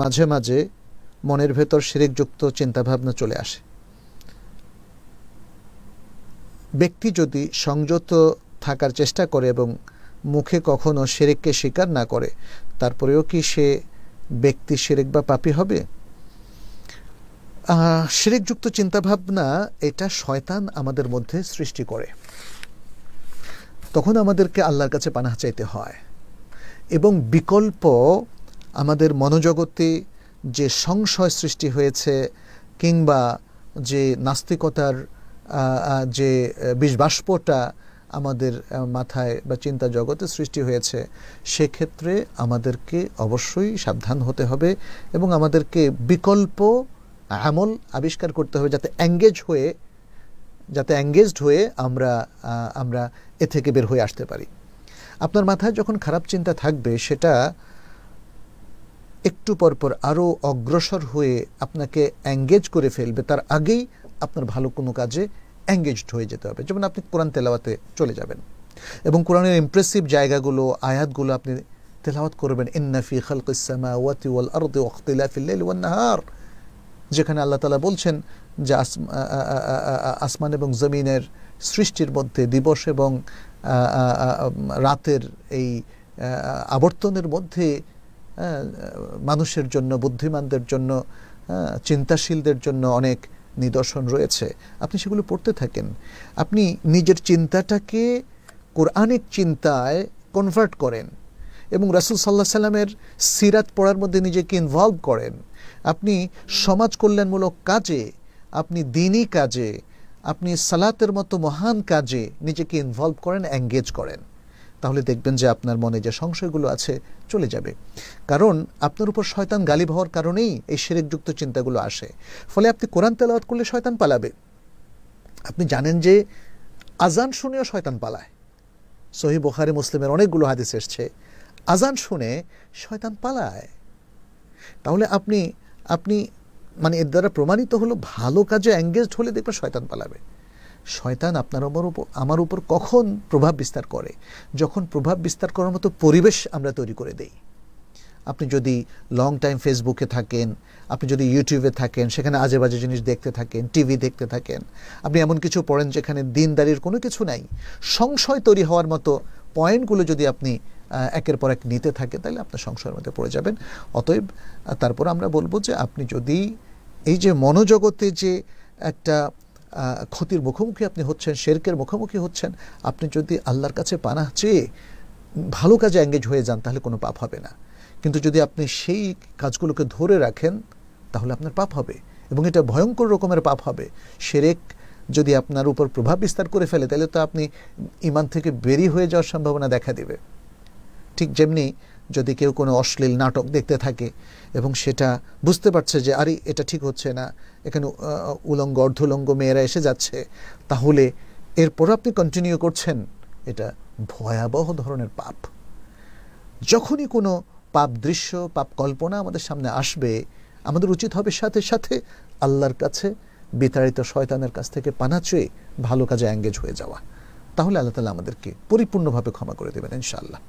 মাঝে মাঝে মনের ভেতর শিরিকযুক্ত চিন্তাভাবনা চলে আসে ব্যক্তি যদি সংযত থাকার চেষ্টা করে এবং মুখে কখনো শিরিককে স্বীকার না করে তারপরেও কি সে ব্যক্তি শিরিক বা পাপি হবে শিরিকযুক্ত চিন্তাভাবনা এটা শয়তান আমাদের মধ্যে সৃষ্টি করে তখন আমাদেরকে আল্লাহর কাছে পানাহ চাইতে হয় এবং বিকল্প আমাদের মনোজগতে যে সংশয় সৃষ্টি হয়েছে কিংবা যে নাস্তিকতার যে বিষবাষ্পটা আমাদের মাথায় বা চিন্তা জগতে সৃষ্টি হয়েছে সেক্ষেত্রে আমাদেরকে অবশ্যই সাবধান হতে হবে এবং আমাদেরকে বিকল্প আমল আবিষ্কার করতে হবে যাতে অ্যাঙ্গেজ হয়ে যাতে অ্যাঙ্গেজড হয়ে আমরা আমরা এ থেকে বের হয়ে আসতে পারি আপনার মাথায় যখন খারাপ চিন্তা থাকবে সেটা একটু পরপর আরও অগ্রসর হয়ে আপনাকে অ্যাঙ্গেজ করে ফেলবে তার আগেই আপনার ভালো কোনো কাজে অ্যাঙ্গেজড হয়ে যেতে হবে যেমন আপনি কোরআন তেলাওয়াতে চলে যাবেন এবং কোরআনের ইমপ্রেসিভ জায়গাগুলো আয়াতগুলো আপনি তেলাওয়াত করবেন ইন্নাফি খালক ইসামাওয়াতি ওয়াল যেখানে আল্লাহ তালা বলছেন যে আসমান এবং জমিনের সৃষ্টির মধ্যে দিবস এবং রাতের এই আবর্তনের মধ্যে হ্যাঁ, মানুষের জন্য বুদ্ধিমানদের জন্য হ্যাঁ, চিন্তাশীলদের জন্য অনেক নিদর্শন রয়েছে আপনি সেগুলো পড়তে থাকেন আপনি নিজের চিন্তাটাকে কোরআনিক চিন্তায় কনভার্ট করেন এবং রাসুল সাল্লাহ সাল্লামের সিরাত পড়ার মধ্যে নিজেকে ইনভলভ করেন আপনি সমাজ কল্যাণমূলক কাজে আপনি দিনই কাজে আপনি সালাতের মতো মহান কাজে নিজেকে ইনভলভ করেন এঙ্গেজ করেন তাহলে দেখবেন যে আপনার মনে যে সংশয়গুলো আছে চলে যাবে কারণ আপনার উপর শয়তান গালিব হওয়ার কারণেই এই সেরেকযুক্ত চিন্তাগুলো আসে ফলে আপনি কোরআন তেলাওয়াত করলে শয়তান পালাবে আপনি জানেন যে আজান শুনেও শয়তান পালায় সহি বোখারি মুসলিমের অনেকগুলো হাদিস এসছে আজান শুনে শয়তান পালায় তাহলে আপনি আপনি মানে এর দ্বারা প্রমাণিত হলো ভালো কাজে অ্যাঙ্গেজড হলে দেখবেন শয়তান পালাবে শয়তান আপনার আমার উপর আমার উপর কখন প্রভাব বিস্তার করে যখন প্রভাব বিস্তার করার মতো পরিবেশ আমরা তৈরি করে দেই আপনি যদি লং টাইম ফেসবুকে থাকেন আপনি যদি ইউটিউবে থাকেন সেখানে আজে বাজে জিনিস দেখতে থাকেন টিভি দেখতে থাকেন আপনি এমন কিছু পড়েন যেখানে দিনদারির কোনো কিছু নাই সংশয় তৈরি হওয়ার মতো পয়েন্টগুলো যদি আপনি একের পর এক নিতে থাকে তাহলে আপনার সংশয়ের মধ্যে পড়ে যাবেন অতএব তারপর আমরা বলবো যে আপনি যদি এই যে মনোজগতে যে একটা ক্ষতির মুখোমুখি আপনি হচ্ছেন শেরকের মুখোমুখি হচ্ছেন আপনি যদি আল্লাহর কাছে পানা চেয়ে ভালো কাজে অ্যাঙ্গেজ হয়ে যান তাহলে কোনো পাপ হবে না কিন্তু যদি আপনি সেই কাজগুলোকে ধরে রাখেন তাহলে আপনার পাপ হবে এবং এটা ভয়ঙ্কর রকমের পাপ হবে সেরেক যদি আপনার উপর প্রভাব বিস্তার করে ফেলে তাহলে তো আপনি ইমান থেকে বেরিয়ে হয়ে যাওয়ার সম্ভাবনা দেখা দেবে ঠিক যেমনি যদি কেউ কোনো অশ্লীল নাটক দেখতে থাকে এবং সেটা বুঝতে পারছে যে আরে এটা ঠিক হচ্ছে না এখানে উলঙ্গ অর্ধলঙ্গ মেয়েরা এসে যাচ্ছে তাহলে এরপর আপনি কন্টিনিউ করছেন এটা ভয়াবহ ধরনের পাপ যখনই কোনো পাপ দৃশ্য পাপ কল্পনা আমাদের সামনে আসবে আমাদের উচিত হবে সাথে সাথে আল্লাহর কাছে বিতাড়িত শয়তানের কাছ থেকে পানা চেয়ে ভালো কাজে অ্যাঙ্গেজ হয়ে যাওয়া তাহলে আল্লাহ তালা আমাদেরকে পরিপূর্ণভাবে ক্ষমা করে দেবেন ইনশাআল্লাহ